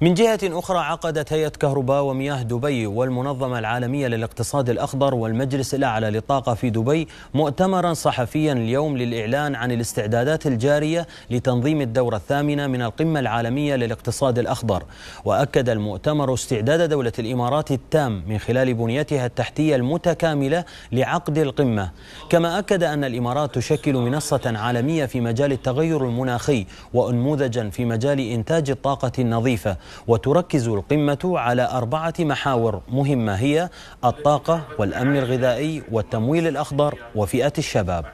من جهة أخرى عقدت هيئة كهرباء ومياه دبي والمنظمة العالمية للاقتصاد الأخضر والمجلس الأعلى للطاقة في دبي مؤتمرا صحفيا اليوم للإعلان عن الاستعدادات الجارية لتنظيم الدورة الثامنة من القمة العالمية للاقتصاد الأخضر وأكد المؤتمر استعداد دولة الإمارات التام من خلال بنيتها التحتية المتكاملة لعقد القمة كما أكد أن الإمارات تشكل منصة عالمية في مجال التغير المناخي وأنموذجا في مجال إنتاج الطاقة النظيفة وتركز القمة على أربعة محاور مهمة هي الطاقة والأمن الغذائي والتمويل الأخضر وفئة الشباب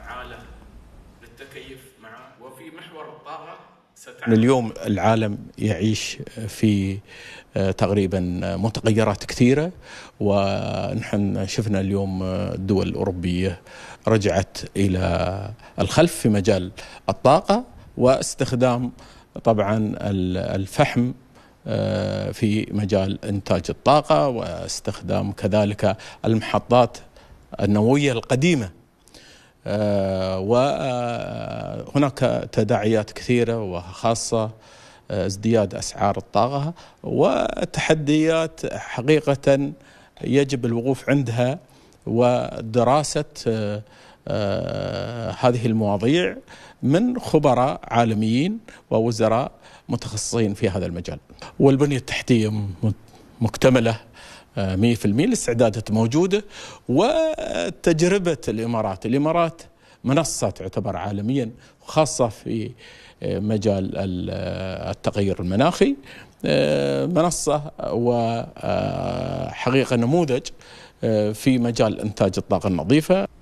اليوم العالم يعيش في آه، تقريبا آه، متغيرات كثيرة ونحن شفنا اليوم آه، الدول الأوروبية رجعت إلى الخلف في مجال الطاقة واستخدام طبعا الفحم آه، في مجال إنتاج الطاقة واستخدام كذلك المحطات النووية القديمة آه، وهناك آه، تداعيات كثيرة وخاصة ازدياد أسعار الطاقة وتحديات حقيقة يجب الوقوف عندها ودراسة آه، هذه المواضيع من خبراء عالميين ووزراء متخصصين في هذا المجال والبنية التحتية مكتملة 100% آه، الاستعدادات موجودة وتجربة الإمارات الإمارات منصة تعتبر عالميا خاصة في آه، مجال التغير المناخي منصة وحقيقة نموذج في مجال إنتاج الطاقة النظيفة